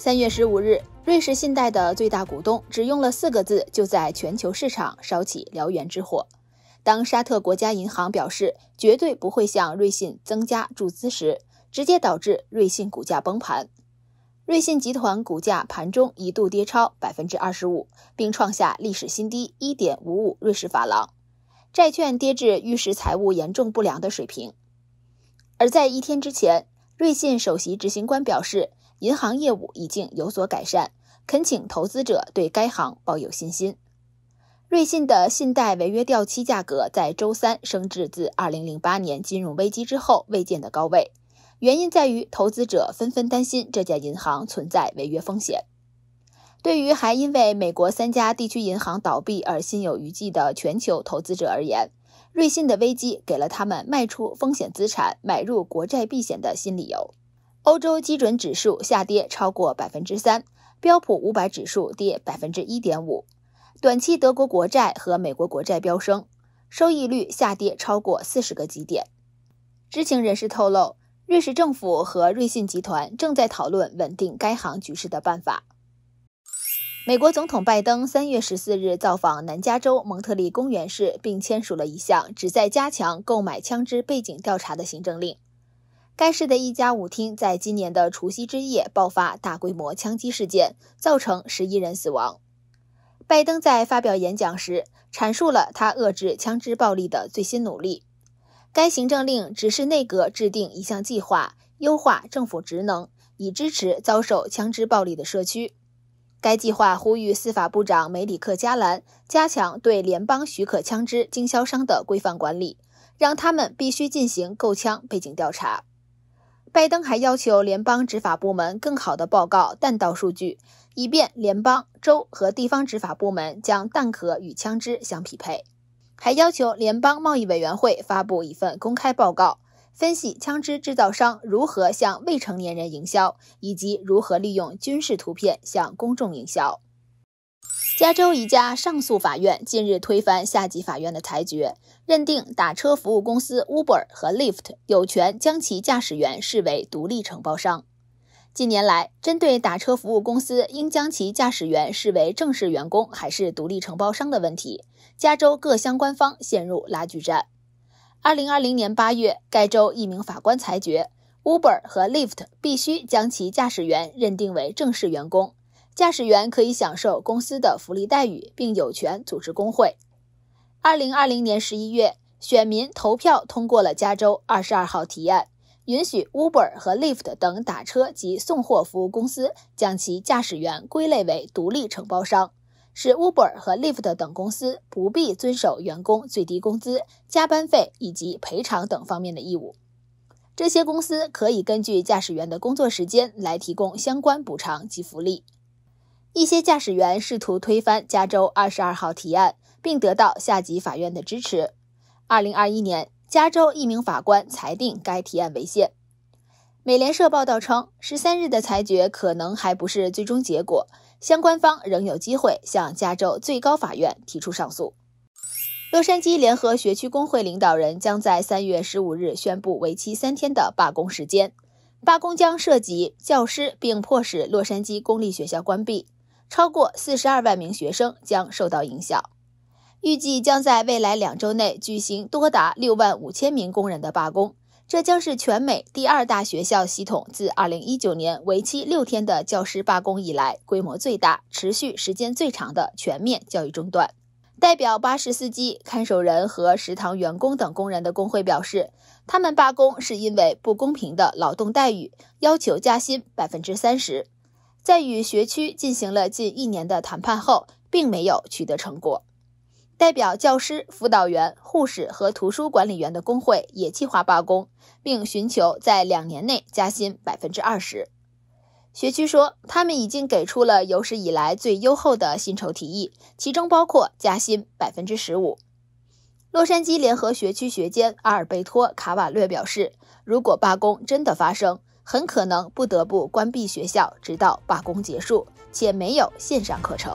三月十五日，瑞士信贷的最大股东只用了四个字，就在全球市场烧起燎原之火。当沙特国家银行表示绝对不会向瑞信增加注资时，直接导致瑞信股价崩盘。瑞信集团股价盘中一度跌超百分之二十五，并创下历史新低一点五五瑞士法郎，债券跌至预示财务严重不良的水平。而在一天之前，瑞信首席执行官表示。银行业务已经有所改善，恳请投资者对该行抱有信心。瑞信的信贷违约掉期价格在周三升至自2008年金融危机之后未见的高位，原因在于投资者纷纷担心这家银行存在违约风险。对于还因为美国三家地区银行倒闭而心有余悸的全球投资者而言，瑞信的危机给了他们卖出风险资产、买入国债避险的新理由。欧洲基准指数下跌超过百分之三，标普五百指数跌百分之一点五，短期德国国债和美国国债飙升，收益率下跌超过四十个基点。知情人士透露，瑞士政府和瑞信集团正在讨论稳定该行局势的办法。美国总统拜登三月十四日造访南加州蒙特利公园市，并签署了一项旨在加强购买枪支背景调查的行政令。该市的一家舞厅在今年的除夕之夜爆发大规模枪击事件，造成十一人死亡。拜登在发表演讲时阐述了他遏制枪支暴力的最新努力。该行政令指示内阁制定一项计划，优化政府职能，以支持遭受枪支暴力的社区。该计划呼吁司法部长梅里克·加兰加强对联邦许可枪支经销商的规范管理，让他们必须进行购枪背景调查。拜登还要求联邦执法部门更好地报告弹道数据，以便联邦、州和地方执法部门将弹壳与枪支相匹配。还要求联邦贸易委员会发布一份公开报告，分析枪支制造商如何向未成年人营销，以及如何利用军事图片向公众营销。加州一家上诉法院近日推翻下级法院的裁决，认定打车服务公司 Uber 和 Lyft 有权将其驾驶员视为独立承包商。近年来，针对打车服务公司应将其驾驶员视为正式员工还是独立承包商的问题，加州各相关方陷入拉锯战。二零二零年八月，该州一名法官裁决，Uber 和 Lyft 必须将其驾驶员认定为正式员工。驾驶员可以享受公司的福利待遇，并有权组织工会。二零二零年十一月，选民投票通过了加州二十二号提案，允许 Uber 和 Lyft 等打车及送货服务公司将其驾驶员归类为独立承包商，使 Uber 和 Lyft 等公司不必遵守员工最低工资、加班费以及赔偿等方面的义务。这些公司可以根据驾驶员的工作时间来提供相关补偿及福利。一些驾驶员试图推翻加州二十二号提案，并得到下级法院的支持。二零二一年，加州一名法官裁定该提案违宪。美联社报道称，十三日的裁决可能还不是最终结果，相关方仍有机会向加州最高法院提出上诉。洛杉矶联合学区工会领导人将在三月十五日宣布为期三天的罢工时间，罢工将涉及教师，并迫使洛杉矶公立学校关闭。超过四十二万名学生将受到影响。预计将在未来两周内举行多达六万五千名工人的罢工，这将是全美第二大学校系统自二零一九年为期六天的教师罢工以来规模最大、持续时间最长的全面教育中断。代表巴士司机、看守人和食堂员工等工人的工会表示，他们罢工是因为不公平的劳动待遇，要求加薪百分之三十。在与学区进行了近一年的谈判后，并没有取得成果。代表教师、辅导员、护士和图书管理员的工会也计划罢工，并寻求在两年内加薪百分之二十。学区说，他们已经给出了有史以来最优厚的薪酬提议，其中包括加薪百分之十五。洛杉矶联合学区学监阿尔贝托·卡瓦略表示，如果罢工真的发生，很可能不得不关闭学校，直到罢工结束，且没有线上课程。